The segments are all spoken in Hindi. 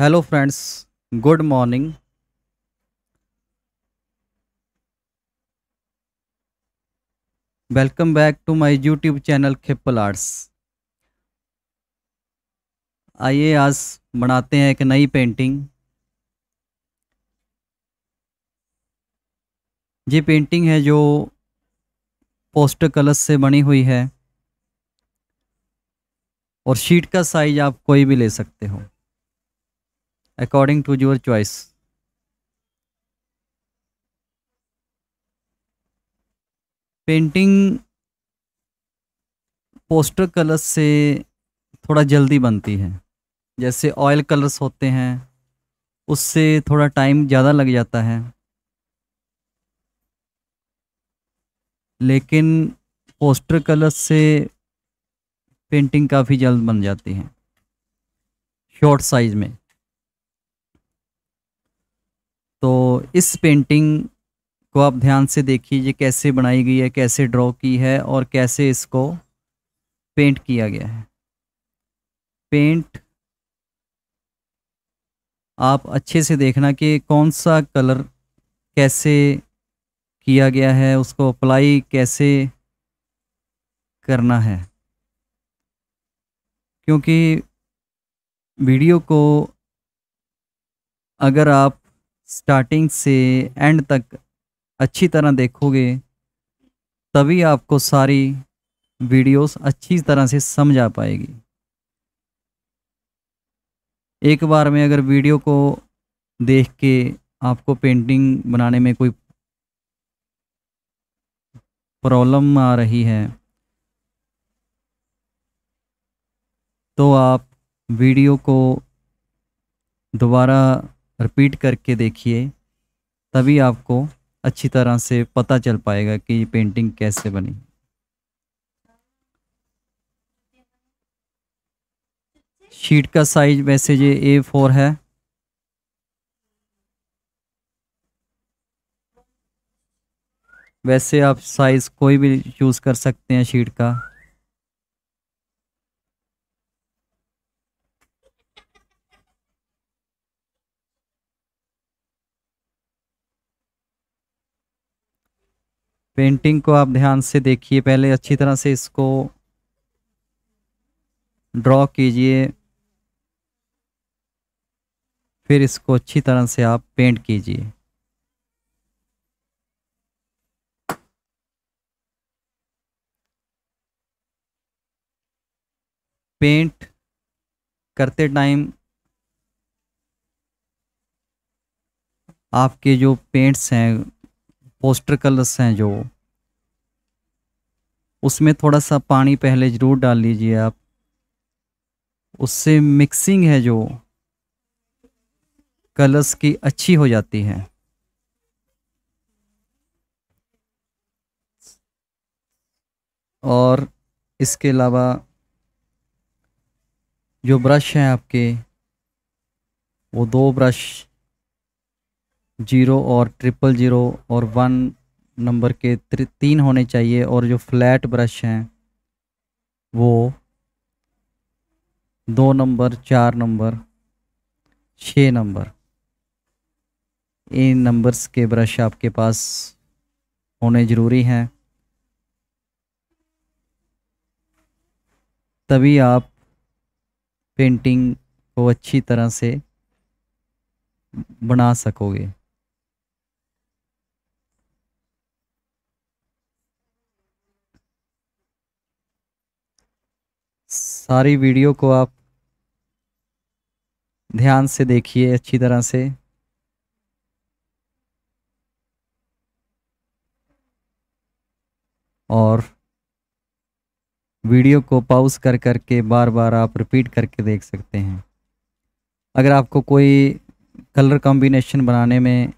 Hello friends good morning welcome back to my YouTube channel खिपल आर्ट्स आइए आज बनाते हैं एक नई पेंटिंग ये पेंटिंग है जो पोस्टर कलर्स से बनी हुई है और शीट का साइज आप कोई भी ले सकते हो according to your choice. Painting poster colours से थोड़ा जल्दी बनती है जैसे ऑयल कलर्स होते हैं उससे थोड़ा टाइम ज़्यादा लग जाता है लेकिन पोस्टर कलर्स से पेंटिंग काफ़ी जल्द बन जाती है शॉर्ट साइज़ में इस पेंटिंग को आप ध्यान से देखिए कैसे बनाई गई है कैसे ड्रॉ की है और कैसे इसको पेंट किया गया है पेंट आप अच्छे से देखना कि कौन सा कलर कैसे किया गया है उसको अप्लाई कैसे करना है क्योंकि वीडियो को अगर आप स्टार्टिंग से एंड तक अच्छी तरह देखोगे तभी आपको सारी वीडियोस अच्छी तरह से समझ आ पाएगी एक बार में अगर वीडियो को देख के आपको पेंटिंग बनाने में कोई प्रॉब्लम आ रही है तो आप वीडियो को दोबारा रिपीट करके देखिए तभी आपको अच्छी तरह से पता चल पाएगा कि ये पेंटिंग कैसे बनी शीट का साइज वैसे ये ए फोर है वैसे आप साइज़ कोई भी चूज़ कर सकते हैं शीट का पेंटिंग को आप ध्यान से देखिए पहले अच्छी तरह से इसको ड्रॉ कीजिए फिर इसको अच्छी तरह से आप पेंट कीजिए पेंट करते टाइम आपके जो पेंट्स हैं पोस्टर कलर्स हैं जो उसमें थोड़ा सा पानी पहले ज़रूर डाल लीजिए आप उससे मिक्सिंग है जो कलर्स की अच्छी हो जाती है और इसके अलावा जो ब्रश हैं आपके वो दो ब्रश जीरो और ट्रिपल ज़ीरो और वन नंबर के तीन होने चाहिए और जो फ्लैट ब्रश हैं वो दो नंबर चार नंबर छः नंबर इन नंबर्स के ब्रश आपके पास होने ज़रूरी हैं तभी आप पेंटिंग को अच्छी तरह से बना सकोगे सारी वीडियो को आप ध्यान से देखिए अच्छी तरह से और वीडियो को पाउस कर कर के बार बार आप रिपीट करके देख सकते हैं अगर आपको कोई कलर कॉम्बिनेशन बनाने में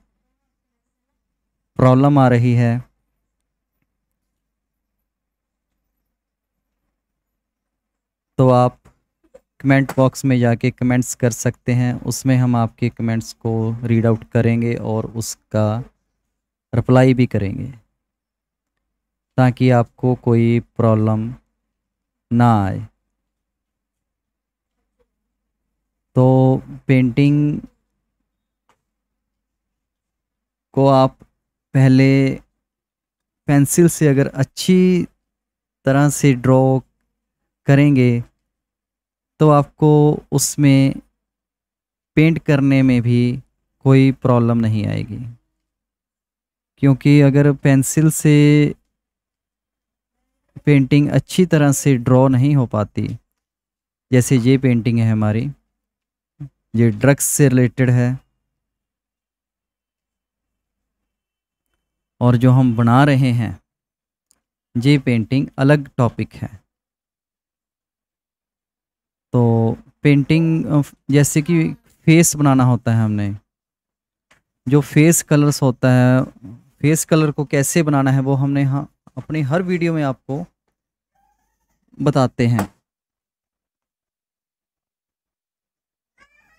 प्रॉब्लम आ रही है तो आप कमेंट बॉक्स में जाके कमेंट्स कर सकते हैं उसमें हम आपके कमेंट्स को रीड आउट करेंगे और उसका रिप्लाई भी करेंगे ताकि आपको कोई प्रॉब्लम ना आए तो पेंटिंग को आप पहले पेंसिल से अगर अच्छी तरह से ड्रॉ करेंगे तो आपको उसमें पेंट करने में भी कोई प्रॉब्लम नहीं आएगी क्योंकि अगर पेंसिल से पेंटिंग अच्छी तरह से ड्रॉ नहीं हो पाती जैसे ये पेंटिंग है हमारी ये ड्रग्स से रिलेटेड है और जो हम बना रहे हैं ये पेंटिंग अलग टॉपिक है तो पेंटिंग जैसे कि फेस बनाना होता है हमने जो फेस कलर्स होता है फेस कलर को कैसे बनाना है वो हमने हाँ अपने हर वीडियो में आपको बताते हैं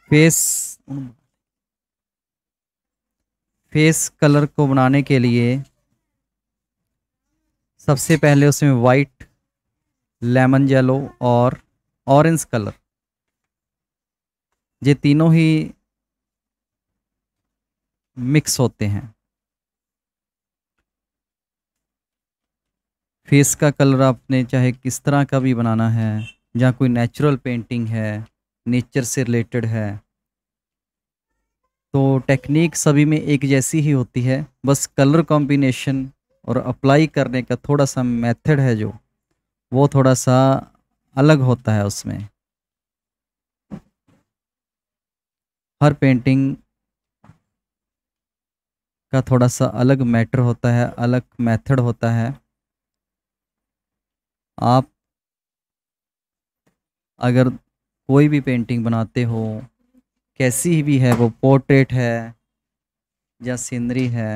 फेस फेस कलर को बनाने के लिए सबसे पहले उसमें वाइट लेमन येलो और ऑरेंज कलर ये तीनों ही मिक्स होते हैं फेस का कलर आपने चाहे किस तरह का भी बनाना है या कोई नेचुरल पेंटिंग है नेचर से रिलेटेड है तो टेक्निक सभी में एक जैसी ही होती है बस कलर कॉम्बिनेशन और अप्लाई करने का थोड़ा सा मेथड है जो वो थोड़ा सा अलग होता है उसमें हर पेंटिंग का थोड़ा सा अलग मैटर होता है अलग मेथड होता है आप अगर कोई भी पेंटिंग बनाते हो कैसी भी है वो पोर्ट्रेट है या सीनरी है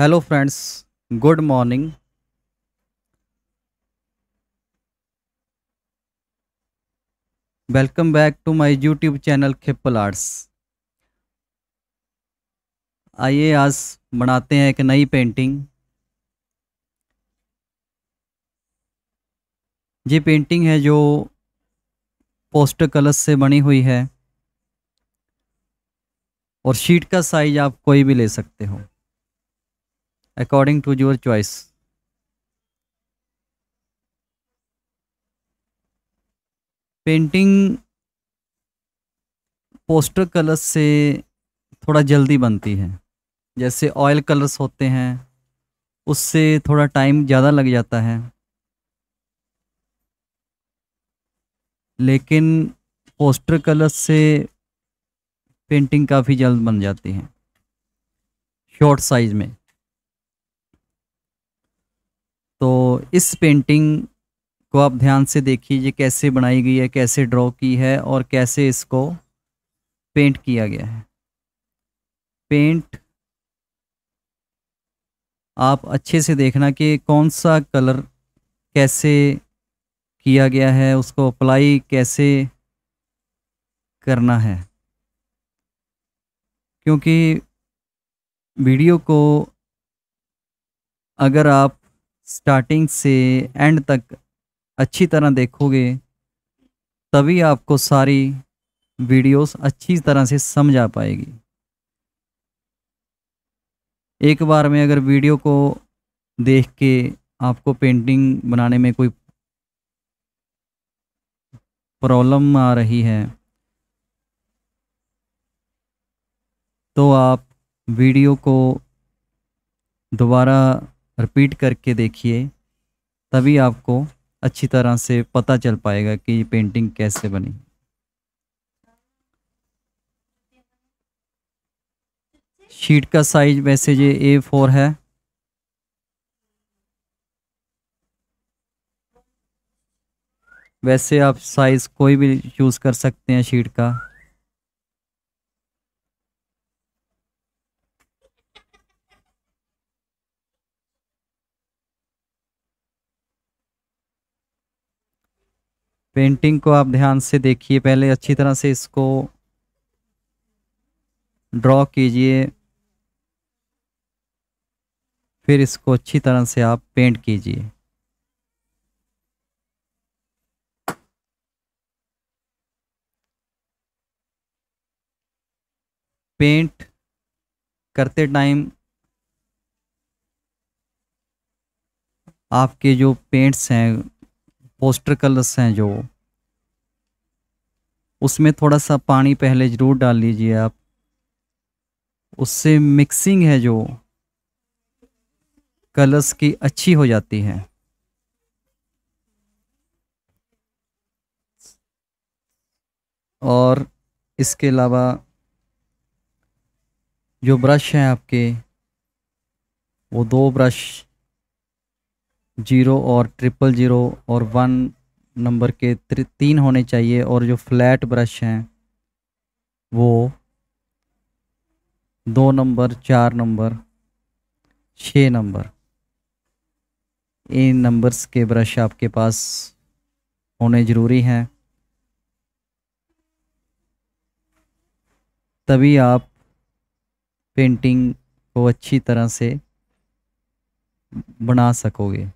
hello friends good morning welcome back to my YouTube channel खिपल आर्ट्स आइए आज बनाते हैं एक नई पेंटिंग ये पेंटिंग है जो पोस्टर कलर्स से बनी हुई है और शीट का साइज आप कोई भी ले सकते हो according to your choice. Painting poster colours से थोड़ा जल्दी बनती है जैसे ऑयल कलर्स होते हैं उससे थोड़ा टाइम ज़्यादा लग जाता है लेकिन पोस्टर कलर्स से पेंटिंग काफ़ी जल्द बन जाती है शॉर्ट साइज़ में तो इस पेंटिंग को आप ध्यान से देखिए ये कैसे बनाई गई है कैसे ड्रॉ की है और कैसे इसको पेंट किया गया है पेंट आप अच्छे से देखना कि कौन सा कलर कैसे किया गया है उसको अप्लाई कैसे करना है क्योंकि वीडियो को अगर आप स्टार्टिंग से एंड तक अच्छी तरह देखोगे तभी आपको सारी वीडियोस अच्छी तरह से समझ आ पाएगी एक बार में अगर वीडियो को देख के आपको पेंटिंग बनाने में कोई प्रॉब्लम आ रही है तो आप वीडियो को दोबारा रिपीट करके देखिए तभी आपको अच्छी तरह से पता चल पाएगा कि ये पेंटिंग कैसे बनी शीट का साइज वैसे ये ए फोर है वैसे आप साइज़ कोई भी यूज़ कर सकते हैं शीट का पेंटिंग को आप ध्यान से देखिए पहले अच्छी तरह से इसको ड्रॉ कीजिए फिर इसको अच्छी तरह से आप पेंट कीजिए पेंट करते टाइम आपके जो पेंट्स हैं पोस्टर कलर्स हैं जो उसमें थोड़ा सा पानी पहले ज़रूर डाल लीजिए आप उससे मिक्सिंग है जो कलर्स की अच्छी हो जाती है और इसके अलावा जो ब्रश हैं आपके वो दो ब्रश जीरो और ट्रिपल ज़ीरो और वन नंबर के तीन होने चाहिए और जो फ्लैट ब्रश हैं वो दो नंबर चार नंबर छः नंबर इन नंबर्स के ब्रश आपके पास होने ज़रूरी हैं तभी आप पेंटिंग को अच्छी तरह से बना सकोगे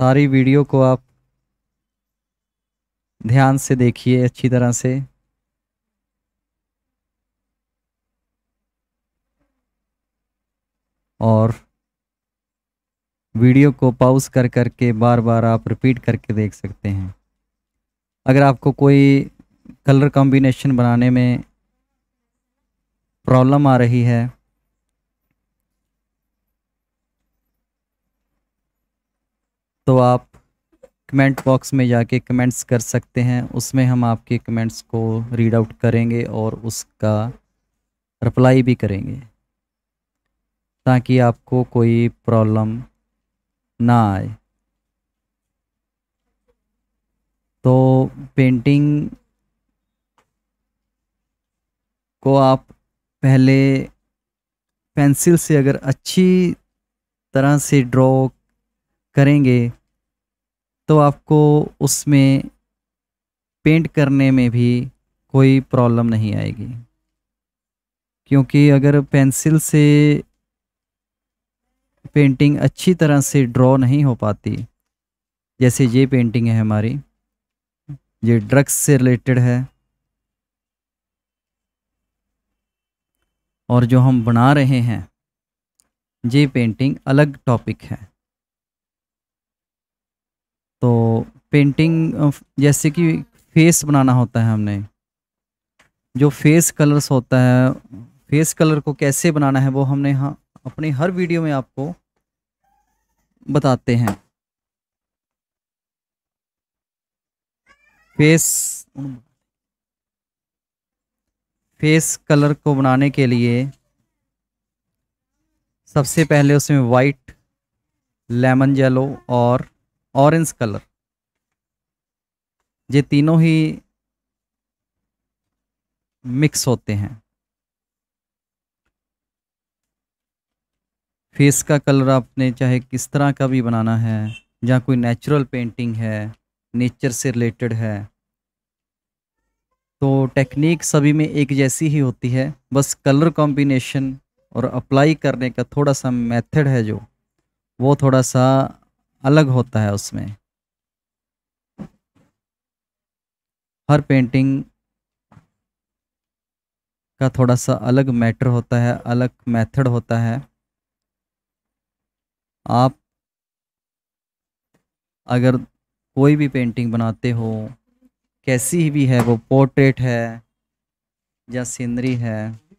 सारी वीडियो को आप ध्यान से देखिए अच्छी तरह से और वीडियो को पाउस कर करके बार बार आप रिपीट करके देख सकते हैं अगर आपको कोई कलर कॉम्बिनेशन बनाने में प्रॉब्लम आ रही है तो आप कमेंट बॉक्स में जाके कमेंट्स कर सकते हैं उसमें हम आपके कमेंट्स को रीड आउट करेंगे और उसका रिप्लाई भी करेंगे ताकि आपको कोई प्रॉब्लम ना आए तो पेंटिंग को आप पहले पेंसिल से अगर अच्छी तरह से ड्रॉ करेंगे तो आपको उसमें पेंट करने में भी कोई प्रॉब्लम नहीं आएगी क्योंकि अगर पेंसिल से पेंटिंग अच्छी तरह से ड्रॉ नहीं हो पाती जैसे ये पेंटिंग है हमारी ये ड्रग्स से रिलेटेड है और जो हम बना रहे हैं ये पेंटिंग अलग टॉपिक है पेंटिंग जैसे कि फेस बनाना होता है हमने जो फेस कलर्स होता है फेस कलर को कैसे बनाना है वो हमने हाँ अपने हर वीडियो में आपको बताते हैं फेस फेस कलर को बनाने के लिए सबसे पहले उसमें वाइट लेमन येलो और ऑरेंज कलर ये तीनों ही मिक्स होते हैं फेस का कलर आपने चाहे किस तरह का भी बनाना है या कोई नेचुरल पेंटिंग है नेचर से रिलेटेड है तो टेक्निक सभी में एक जैसी ही होती है बस कलर कॉम्बिनेशन और अप्लाई करने का थोड़ा सा मेथड है जो वो थोड़ा सा अलग होता है उसमें हर पेंटिंग का थोड़ा सा अलग मैटर होता है अलग मेथड होता है आप अगर कोई भी पेंटिंग बनाते हो कैसी भी है वो पोर्ट्रेट है या सीनरी है